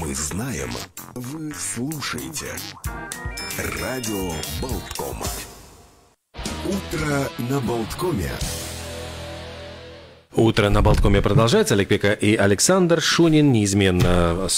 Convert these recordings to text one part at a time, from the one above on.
Мы знаем, вы слушаете. Радио Болтком. Утро на Болткоме. Утро на Болткоме продолжается. Олег Пека и Александр Шунин неизменно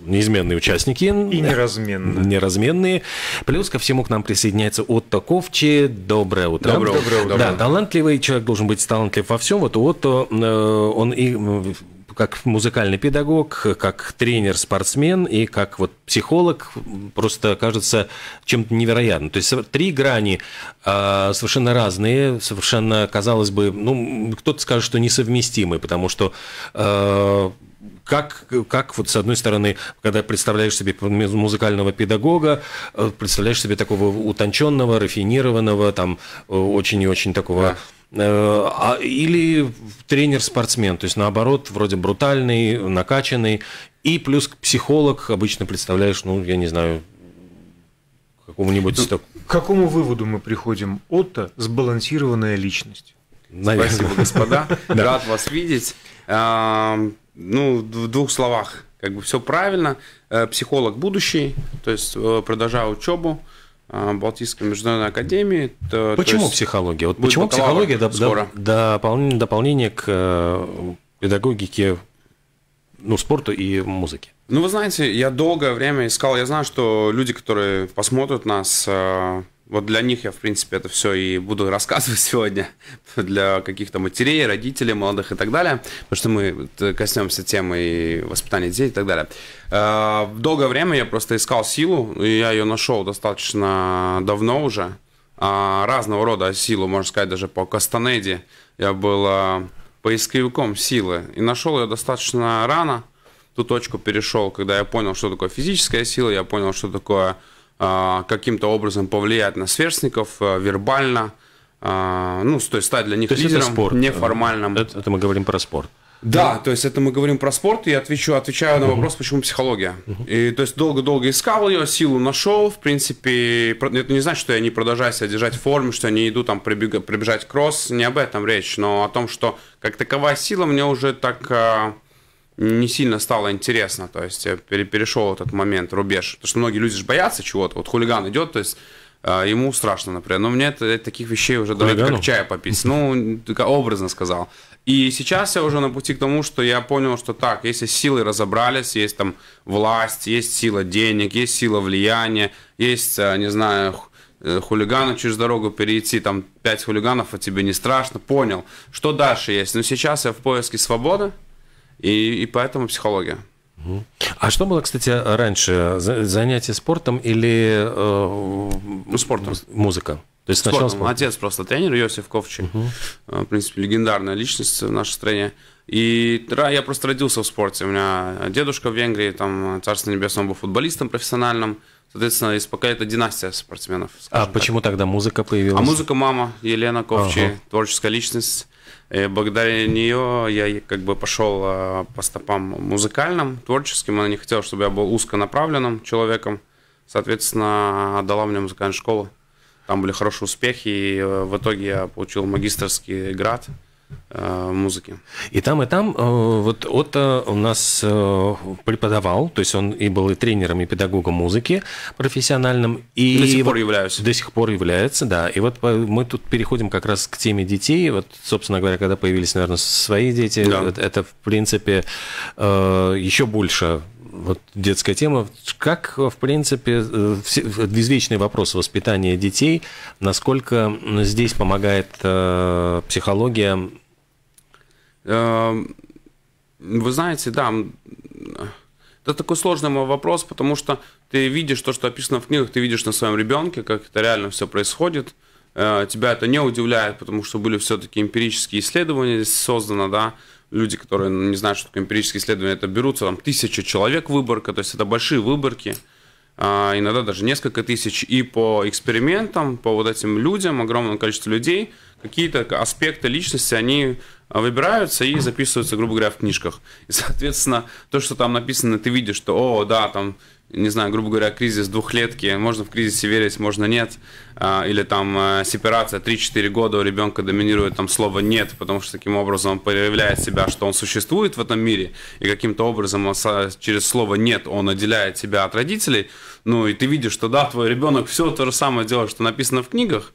неизменные участники. И неразменные. Неразменные. Плюс ко всему к нам присоединяется Отто Ковчи. Доброе утро. Доброе утро. Да, талантливый человек должен быть талантлив во всем. Вот у Отто, э, он и как музыкальный педагог, как тренер-спортсмен и как вот психолог просто кажется чем-то невероятным. То есть три грани а, совершенно разные, совершенно, казалось бы, ну, кто-то скажет, что несовместимые, потому что э, как, как вот с одной стороны, когда представляешь себе музыкального педагога, представляешь себе такого утонченного, рафинированного, там э, очень и очень такого Э, а Или тренер-спортсмен, то есть наоборот, вроде брутальный, накачанный, и плюс психолог, обычно представляешь, ну, я не знаю, какому-нибудь... Э, к какому выводу мы приходим? Отто – сбалансированная личность. Наверное. Спасибо, господа. Рад вас видеть. А, ну, в двух словах, как бы все правильно. Э, психолог будущий, то есть продолжаю учебу. А, Балтийской международной академии. То, почему то психология? Вот почему психология до, до, дополнение, дополнение к э, педагогике ну, спорту и музыке? Ну, вы знаете, я долгое время искал, я знаю, что люди, которые посмотрят нас, э, вот для них я, в принципе, это все и буду рассказывать сегодня. Для каких-то матерей, родителей, молодых и так далее. Потому что мы э, коснемся темы и воспитания детей и так далее. Э, долгое время я просто искал силу. И я ее нашел достаточно давно уже. А, разного рода силу, можно сказать, даже по Кастанеде. Я был э, поисковиком силы. И нашел ее достаточно рано. Ту точку перешел, когда я понял, что такое физическая сила. Я понял, что такое а, каким-то образом повлиять на сверстников а, вербально, а, ну, то есть стать для них то лидером это спорт. неформальным. Это, это мы говорим про спорт. Да, да, то есть это мы говорим про спорт, и я отвечу, отвечаю на вопрос, почему психология. uh И то есть долго-долго искал ее, силу нашел, в принципе, это не значит, что я не продолжаю себя держать в форме, что я не иду там прибег, прибежать кросс, не об этом речь, но о том, что как таковая сила мне уже так не сильно стало интересно, то есть я э, перешел этот момент, рубеж. Потому что многие люди же боятся чего-то. Вот хулиган идет, то есть э, ему страшно, например. Но мне это, таких вещей уже дает как чая попить. Ну, образно сказал. И сейчас я уже на пути к тому, что я понял, что так, если силы разобрались, есть там власть, есть сила денег, есть сила влияния, есть, э, не знаю, хулигану через дорогу перейти, там пять хулиганов, а тебе не страшно, понял. Что дальше есть? Но ну, сейчас я в поиске свободы, и, и поэтому психология. А что было, кстати, раньше? Занятие спортом или э, ну, спортом. музыка? То есть спортом. сначала Отец просто тренер, Йосиф Ковчи. Угу. Э, в принципе, легендарная личность в нашей стране. И я просто родился в спорте. У меня дедушка в Венгрии, там, царство небесное, был футболистом профессиональным. Соответственно, из пока это династия спортсменов. А почему тогда музыка появилась? А музыка мама Елена Ковчи, ага. творческая личность. И благодаря нее я как бы пошел а, по стопам музыкальным, творческим. Она не хотела, чтобы я был узконаправленным человеком. Соответственно, дала мне музыкальную школу. Там были хорошие успехи, и э, в итоге я получил магистрский град – Э, музыки. И там, и там э, вот Отто у нас э, преподавал, то есть он и был и тренером, и педагогом музыки профессиональным. И до сих пор являюсь. До сих пор является, да. И вот мы тут переходим как раз к теме детей. Вот, собственно говоря, когда появились, наверное, свои дети, да. это, в принципе, еще больше вот детская тема. Как, в принципе, э, все, извечный вопрос воспитания детей, насколько здесь помогает э, психология? Эм, вы знаете, да, это такой сложный вопрос, потому что ты видишь то, что описано в книгах, ты видишь на своем ребенке, как это реально все происходит. Э, тебя это не удивляет, потому что были все-таки эмпирические исследования здесь созданы, да, люди, которые не знают, что такое эмпирические исследования, это берутся там тысяча человек выборка, то есть это большие выборки, а, иногда даже несколько тысяч, и по экспериментам, по вот этим людям, огромное количество людей, какие-то аспекты личности, они выбираются и записываются, грубо говоря, в книжках. И, соответственно, то, что там написано, ты видишь, что, о, да, там не знаю, грубо говоря, кризис двухлетки, можно в кризисе верить, можно нет, а, или там э, сепарация 3-4 года у ребенка доминирует там слово «нет», потому что таким образом он проявляет себя, что он существует в этом мире, и каким-то образом через слово «нет» он отделяет себя от родителей, ну и ты видишь, что да, твой ребенок все то же самое делает, что написано в книгах,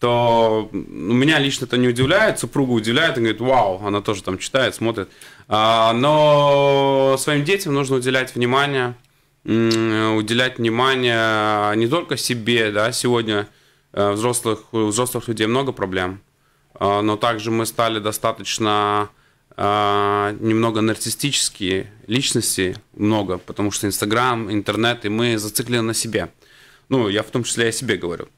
то меня лично это не удивляет, супругу удивляет, и говорит, вау, она тоже там читает, смотрит. А, но своим детям нужно уделять внимание, уделять внимание не только себе, да, сегодня э, взрослых, у взрослых людей много проблем, а, но также мы стали достаточно а, немного нарциссические личности, много, потому что Инстаграм, интернет, и мы зациклены на себе. Ну, я в том числе и о себе говорю.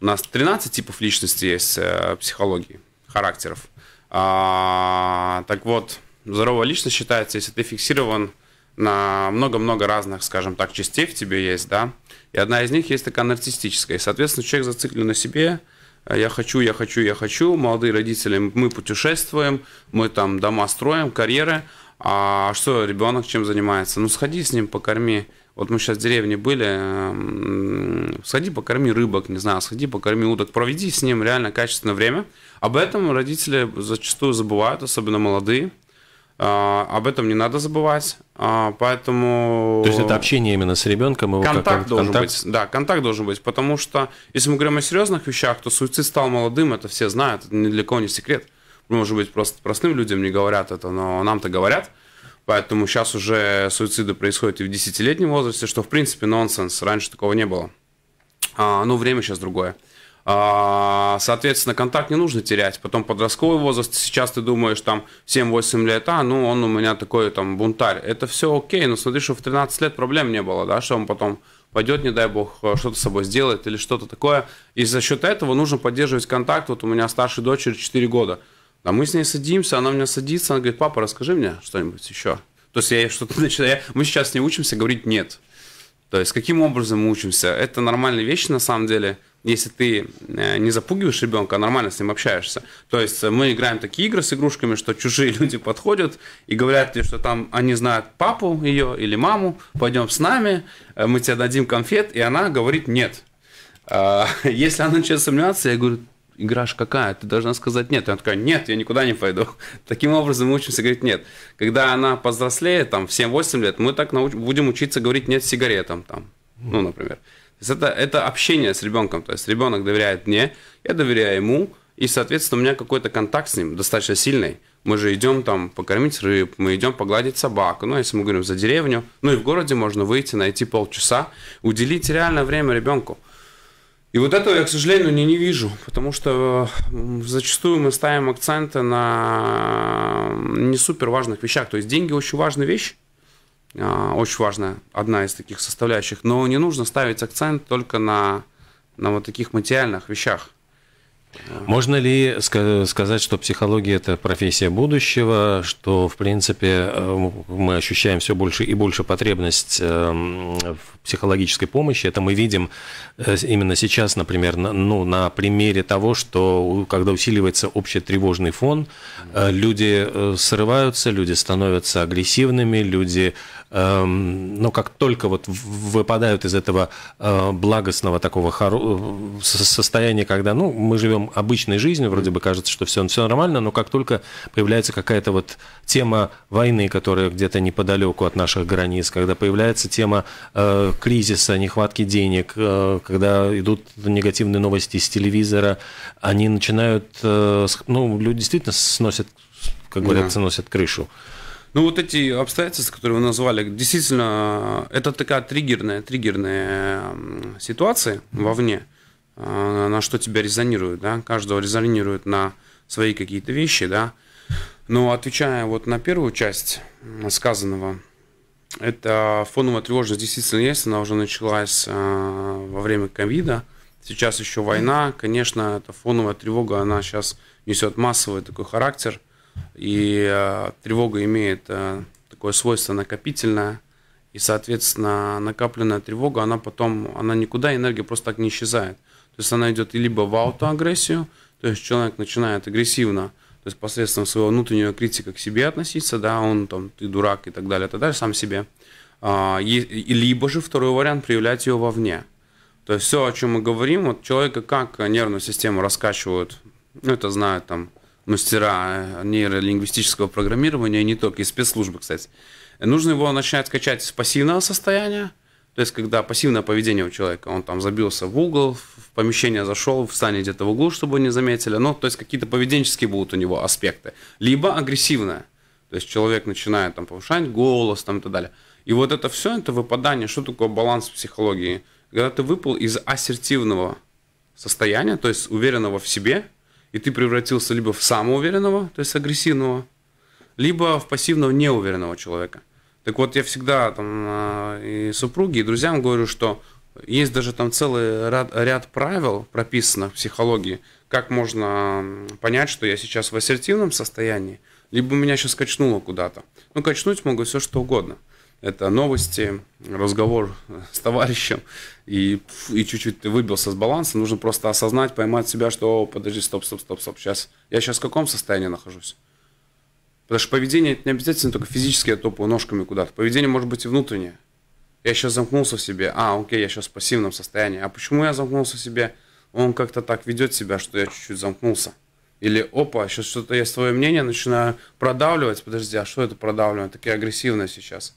У нас 13 типов личности есть э, психологии, характеров. А, так вот, здоровая личность считается, если ты фиксирован на много-много разных, скажем так, частей в тебе есть, да, и одна из них есть такая нарциссическая, и, соответственно, человек зациклен на себе, э, я хочу, я хочу, я хочу, молодые родители, мы путешествуем, мы там дома строим, карьеры, а что ребенок чем занимается? Ну, сходи с ним, покорми. Вот мы сейчас в деревне были, эм, сходи, покорми рыбок, не знаю, сходи, покорми уток, проведи с ним реально качественное время. Об этом родители зачастую забывают, особенно молодые. А, об этом не надо забывать, а, поэтому... То есть это общение именно с ребенком? Его контакт как, должен контакт? быть, да, контакт должен быть, потому что если мы говорим о серьезных вещах, то суицид стал молодым, это все знают, это ни для кого не секрет. Может быть, просто простым людям не говорят это, но нам-то говорят. Поэтому сейчас уже суициды происходят и в десятилетнем возрасте, что в принципе нонсенс, раньше такого не было. А, ну, время сейчас другое. А, соответственно, контакт не нужно терять. Потом подростковый возраст, сейчас ты думаешь, там, 7-8 лет, а, ну, он у меня такой, там, бунтарь. Это все окей, но смотри, что в 13 лет проблем не было, да, что он потом пойдет, не дай бог, э, что-то с собой сделает или что-то такое. И за счет этого нужно поддерживать контакт. Вот у меня старшая дочери 4 года. А мы с ней садимся, она у меня садится, она говорит, папа, расскажи мне что-нибудь еще. То есть я что-то начинаю. Мы сейчас не учимся говорить «нет». То есть каким образом мы учимся? Это нормальные вещи, на самом деле – если ты э, не запугиваешь ребенка, а нормально с ним общаешься. То есть э, мы играем такие игры с игрушками, что чужие люди подходят и говорят тебе, что там они знают папу ее или маму, пойдем с нами, э, мы тебе дадим конфет, и она говорит нет. А, если она начинает сомневаться, я говорю, игра какая, ты должна сказать нет. И она такая, нет, я никуда не пойду. Таким образом мы учимся говорить нет. Когда она повзрослеет, там, в 7-8 лет, мы так науч- будем учиться говорить нет сигаретам, там, ну, например это, это общение с ребенком. То есть ребенок доверяет мне, я доверяю ему, и, соответственно, у меня какой-то контакт с ним достаточно сильный. Мы же идем там покормить рыб, мы идем погладить собаку, ну, если мы говорим за деревню. Ну, и в городе можно выйти, найти полчаса, уделить реально время ребенку. И вот этого я, к сожалению, не, не вижу, потому что зачастую мы ставим акценты на не супер важных вещах. То есть деньги очень важная вещь, а, очень важная, одна из таких составляющих. Но не нужно ставить акцент только на, на вот таких материальных вещах. Можно ли сказать, что психология – это профессия будущего, что, в принципе, э, мы ощущаем все больше и больше потребность э, в психологической помощи? Это мы видим э, именно сейчас, например, ну, на примере того, что когда усиливается общий тревожный фон, люди срываются, люди становятся агрессивными, люди Эм, но как только вот выпадают из этого э, благостного такого э, состояния, когда, ну, мы живем обычной жизнью, вроде бы кажется, что все, все нормально, но как только появляется какая-то вот тема войны, которая где-то неподалеку от наших границ, когда появляется тема э, кризиса, нехватки денег, когда идут негативные новости из телевизора, они начинают, ну, люди действительно сносят, как говорят, да. сносят крышу. Ну, вот эти обстоятельства, которые вы назвали, действительно, это такая триггерная, триггерная ситуация вовне, э, на что тебя резонирует, да, каждого резонирует на свои какие-то вещи, да, но отвечая вот на первую часть сказанного, это фоновая тревожность действительно есть, она уже началась э, во время ковида, сейчас еще война, конечно, эта фоновая тревога, она сейчас несет массовый такой характер – и э, тревога имеет э, такое свойство накопительное. И, соответственно, накопленная тревога, она потом, она никуда, энергия просто так не исчезает. То есть она идет либо в аутоагрессию, то есть человек начинает агрессивно, то есть посредством своего внутреннего критика к себе относиться, да, он там, ты дурак и так далее, ты даже сам себе. А, и, и, либо же второй вариант проявлять ее вовне. То есть все, о чем мы говорим, вот человека как нервную систему раскачивают, ну это знают там мастера э, нейролингвистического программирования, и не только, и спецслужбы, кстати. Нужно его начать качать с пассивного состояния, то есть, когда пассивное поведение у человека, он там забился в угол, в помещение зашел, встанет где-то в углу, чтобы не заметили. Ну, то есть, какие-то поведенческие будут у него аспекты. Либо агрессивное. То есть, человек начинает там повышать голос там, и так далее. И вот это все, это выпадание. Что такое баланс психологии? Когда ты выпал из ассертивного состояния, то есть, уверенного в себе, и ты превратился либо в самоуверенного, то есть агрессивного, либо в пассивного неуверенного человека. Так вот, я всегда там а, и супруге, и друзьям говорю, что есть даже там целый ряд, ряд правил, прописанных в психологии, как можно понять, что я сейчас в ассертивном состоянии, либо меня сейчас качнуло куда-то. Ну, качнуть могу все что угодно – это новости, разговор с товарищем, и, и чуть-чуть ты выбился с баланса, нужно просто осознать, поймать себя, что подожди, стоп, стоп, стоп, стоп, сейчас, я сейчас в каком состоянии нахожусь? Потому что поведение это не обязательно только физически я топаю ножками куда-то. Поведение может быть и внутреннее. Я сейчас замкнулся в себе. А, окей, я сейчас в пассивном состоянии. А почему я замкнулся в себе? Он как-то так ведет себя, что я чуть-чуть замкнулся. Или опа, сейчас что-то я свое мнение начинаю продавливать. Подожди, а что это продавливание? Такие агрессивные сейчас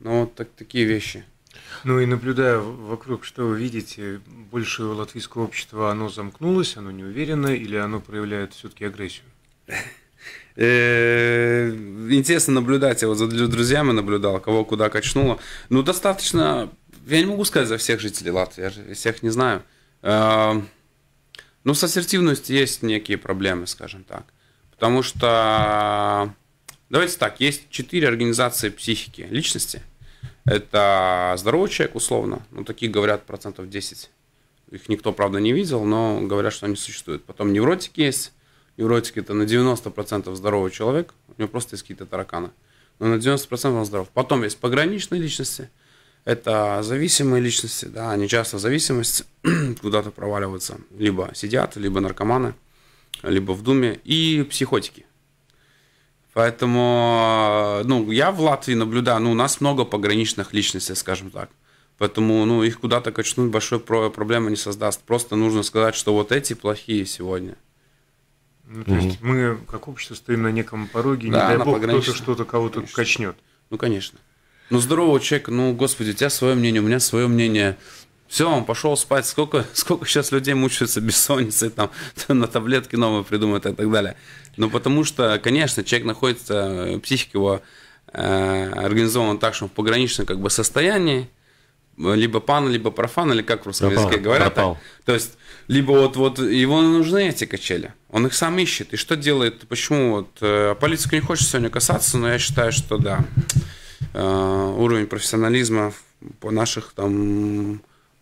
но ну, вот так, такие вещи. Ну и наблюдая вокруг, что вы видите, больше латвийского общества, оно замкнулось, оно не уверенно или оно проявляет все-таки агрессию? Э, интересно наблюдать, я вот за друзьями наблюдал, кого куда качнуло. Ну, достаточно, я не могу сказать за всех жителей Латвии, я всех не знаю. Э, Но ну, с ассертивностью есть некие проблемы, скажем так. Потому что, давайте так, есть четыре организации психики, личности – это здоровый человек, условно. Ну, такие говорят процентов 10. Их никто, правда, не видел, но говорят, что они существуют. Потом невротики есть. Невротики – это на 90% здоровый человек. У него просто есть какие-то тараканы. Но на 90% он здоров. Потом есть пограничные личности. Это зависимые личности, да, они часто в зависимость куда-то проваливаются. Либо сидят, либо наркоманы, либо в думе. И психотики. Поэтому, э, ну, я в Латвии наблюдаю, ну, у нас много пограничных личностей, скажем так. Поэтому, ну, их куда-то качнуть большой проблемы не создаст. Просто нужно сказать, что вот эти плохие сегодня. Ну, то угу. есть мы, как общество, стоим на неком пороге, да, не дай бог, кто-то что-то кого-то качнет. Ну, конечно. Ну, здорового человека, ну, господи, у тебя свое мнение, у меня свое мнение. Все, он пошел спать. Сколько, сколько сейчас людей мучаются бессонницей, там, на таблетки новые придумают и так далее. Ну, потому что, конечно, человек находится, э, психика его э, организована так, что он в пограничном как бы, состоянии, либо пан, либо профан, или как в русском пропал, языке говорят. Пропал. То есть, либо вот, вот его нужны эти качели, он их сам ищет. И что делает, почему вот, э, политику не хочет сегодня касаться, но я считаю, что да, э, уровень профессионализма по наших там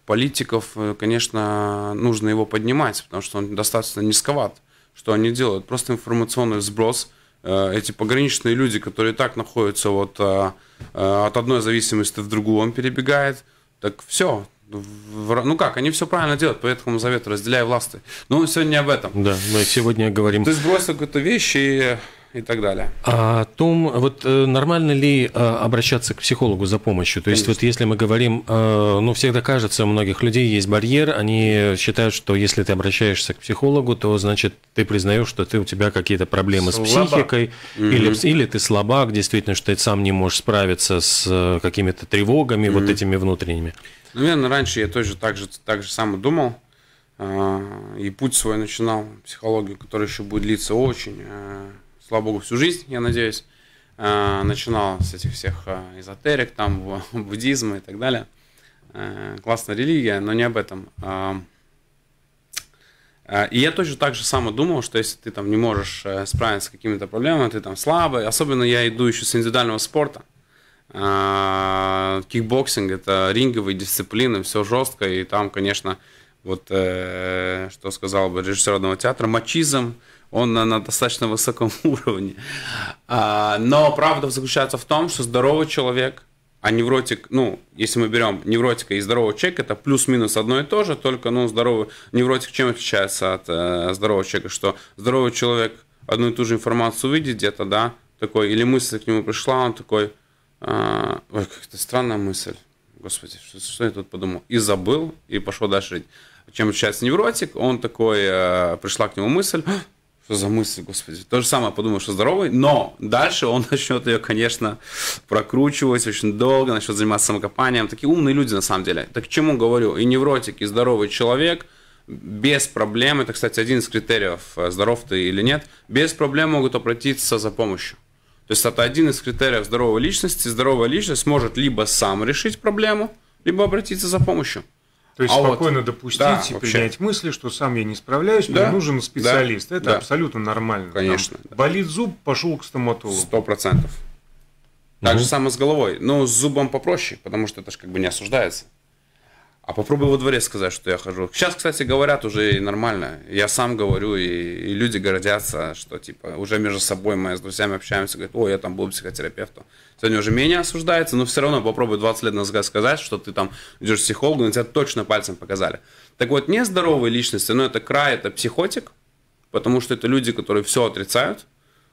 политиков, э, конечно, нужно его поднимать, потому что он достаточно низковат. Что они делают? Просто информационный сброс. Э, эти пограничные люди, которые так находятся вот э, от одной зависимости в другую, он перебегает. Так все, ну как, они все правильно делают, по этому завету разделяя власти. Но мы сегодня не об этом. Да, мы сегодня говорим. Ты сбросил какую-то вещь и и так далее. А том, вот э, нормально ли э, обращаться к психологу за помощью? То Конечно. есть вот если мы говорим, э, ну всегда кажется, у многих людей есть барьер, они считают, что если ты обращаешься к психологу, то значит ты признаешь, что ты у тебя какие-то проблемы слабак. с психикой, mm или, или ты слабак, действительно, что ты сам не можешь справиться с какими-то тревогами mm вот этими внутренними. Ну, Наверное, раньше я тоже так же, так же сам думал а, и путь свой начинал, психологию, которая еще будет длиться очень слава богу, всю жизнь, я надеюсь. Э, начинал с этих всех э, эзотерик, там, буддизма и так далее. Э, классная религия, но не об этом. И я точно так же само думал, что если ты там не можешь справиться с какими-то проблемами, ты там слабый. Особенно я иду еще с индивидуального спорта. Кикбоксинг – это ринговые дисциплины, все жестко. И там, конечно, вот что сказал бы режиссер одного театра, мачизм – он на, на достаточно высоком уровне. А, но правда заключается в том, что здоровый человек, а невротик, ну, если мы берем невротика и здорового человека, это плюс-минус одно и то же, только, ну, здоровый невротик чем отличается от э, здорового человека, что здоровый человек одну и ту же информацию увидит где-то, да, такой, или мысль к нему пришла, он такой, э, ой, какая-то странная мысль, господи, что, что я тут подумал, и забыл, и пошел дальше жить. Чем отличается невротик, он такой, э, пришла к нему мысль, что за мысль, господи. То же самое подумал, что здоровый, но дальше он начнет ее, конечно, прокручивать очень долго, начнет заниматься самокопанием. Такие умные люди на самом деле. Так к чему говорю? И невротик, и здоровый человек без проблем, это, кстати, один из критериев, э, здоров ты или нет, без проблем могут обратиться за помощью. То есть это один из критериев здоровой личности. Здоровая личность может либо сам решить проблему, либо обратиться за помощью. То есть а спокойно вот, допустить да, и вообще. мысли, что сам я не справляюсь, да, мне нужен специалист. Да, Это да. абсолютно нормально. Конечно. Там, да. Болит зуб, пошел к стоматологу. Сто процентов. Так угу. же самое с головой. Но с зубом попроще, потому что это же как бы не осуждается. А попробуй во дворе сказать, что я хожу. Сейчас, кстати, говорят уже нормально. Я сам говорю, и, и люди гордятся, что типа уже между собой мы с друзьями общаемся, говорят, о, я там был психотерапевтом. Сегодня уже менее осуждается, но все равно попробуй 20 лет назад сказать, что ты там идешь к психологу, на тебя точно пальцем показали. Так вот, нездоровые личности, но ну, это край, это психотик, потому что это люди, которые все отрицают.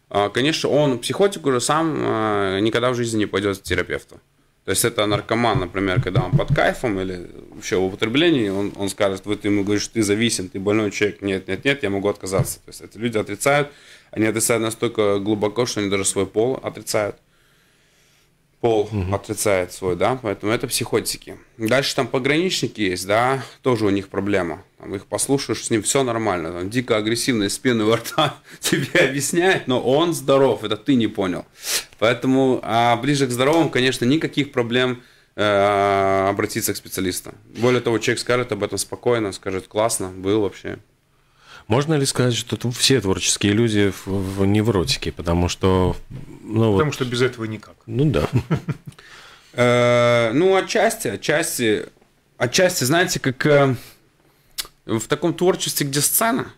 А, конечно, он, психотик уже сам а, никогда в жизни не пойдет к терапевту. То есть это наркоман, например, когда он под кайфом или вообще в употреблении, он, он скажет, вот ты ему говоришь, ты зависим, ты больной человек, нет, нет, нет, я могу отказаться. То есть эти люди отрицают, они отрицают настолько глубоко, что они даже свой пол отрицают. Пол угу. отрицает свой, да, поэтому это психотики. Дальше там пограничники есть, да, тоже у них проблема. Там их послушаешь, с ним все нормально, там дико агрессивная спина во рта тебе объясняет, но он здоров, это ты не понял. Поэтому а ближе к здоровым, конечно, никаких проблем э, обратиться к специалисту. Более того, человек скажет об этом спокойно, скажет классно, был вообще. Можно ли сказать, что все творческие люди в, в невротике, потому что, ну потому вот, что без этого никак. Ну да. Э, ну отчасти, отчасти, отчасти, знаете, как э, в таком творчестве, где сцена,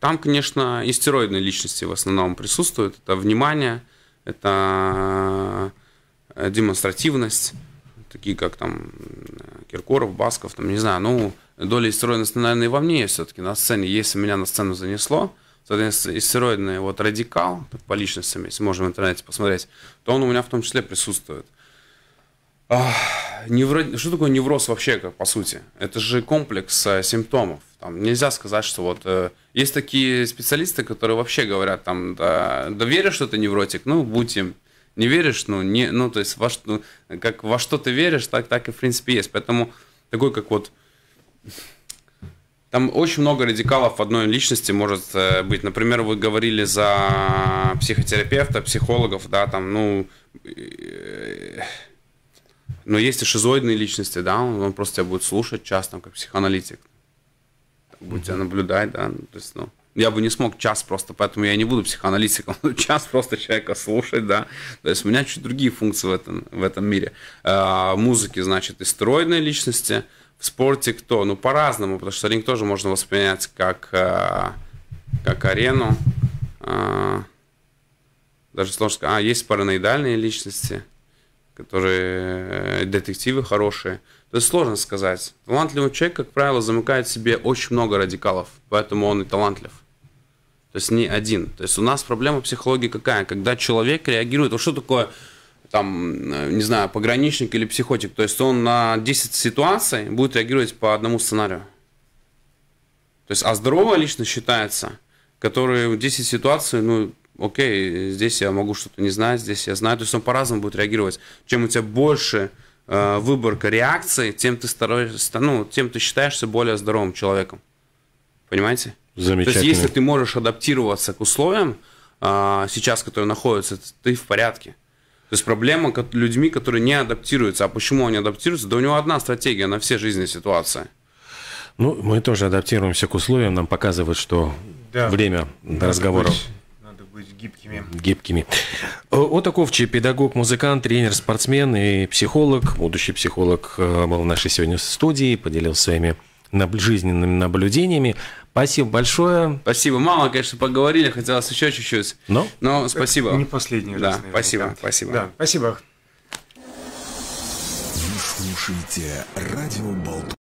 там, конечно, истероидные личности в основном присутствуют. Это внимание, это э, демонстративность, такие как там э, Киркоров, Басков, там, не знаю, ну, доля истероидности, наверное, и во мне есть все-таки на сцене. Если меня на сцену занесло, соответственно, истероидный вот радикал, по личностям, если можем в интернете посмотреть, то он у меня в том числе присутствует. Невро... Что такое невроз вообще, как по сути? Это же комплекс э, симптомов. Там нельзя сказать, что вот э, есть такие специалисты, которые вообще говорят, там, да, да веришь, что ты невротик, ну будь им. Не веришь, ну не, ну то есть во что, как во что ты веришь, так так и в принципе есть. Поэтому такой как вот там очень много радикалов в одной личности может э, быть. Например, вы говорили за психотерапевта, психологов, да, там, ну, но есть и шизоидные личности, да, он, он просто тебя будет слушать час, там, как психоаналитик. Будет тебя наблюдать, да, ну, то есть, ну, я бы не смог час просто, поэтому я не буду психоаналитиком, но час просто человека слушать, да. То есть у меня чуть другие функции в этом, в этом мире. А, музыки, значит, истероидные личности, в спорте кто? Ну, по-разному, потому что ринг тоже можно воспринять как, а, как арену. А, даже сложно сказать. А, есть параноидальные личности – которые э, детективы хорошие. То есть сложно сказать. Талантливый человек, как правило, замыкает в себе очень много радикалов, поэтому он и талантлив. То есть не один. То есть у нас проблема психологии какая? Когда человек реагирует, вот что такое там, э, не знаю, пограничник или психотик, то есть он на 10 ситуаций будет реагировать по одному сценарию. То есть, а здоровая лично считается, который 10 ситуаций, ну, окей, здесь я могу что-то не знать, здесь я знаю. То есть он по-разному будет реагировать. Чем у тебя больше э, выборка реакций, тем ты, стараешься, ну, тем ты считаешься более здоровым человеком. Понимаете? Замечательно. То есть если ты можешь адаптироваться к условиям, э, сейчас, которые находятся, ты в порядке. То есть проблема людьми, которые не адаптируются. А почему они адаптируются? Да у него одна стратегия на все жизненные ситуации. Ну, мы тоже адаптируемся к условиям. Нам показывают, что да. время да, разговоров быть гибкими. Гибкими. Э, Отаков, чей педагог, музыкант, тренер, спортсмен и психолог, будущий психолог э, был в нашей сегодня студии, поделился своими жизненными наблюдениями. Спасибо большое. Спасибо. Мало, конечно, поговорили, хотелось еще чуть-чуть. Но? Ну? Но спасибо. Это не последний да, раз. Да, спасибо, наверняка. спасибо. Да, спасибо. Вы слушаете радио Болт.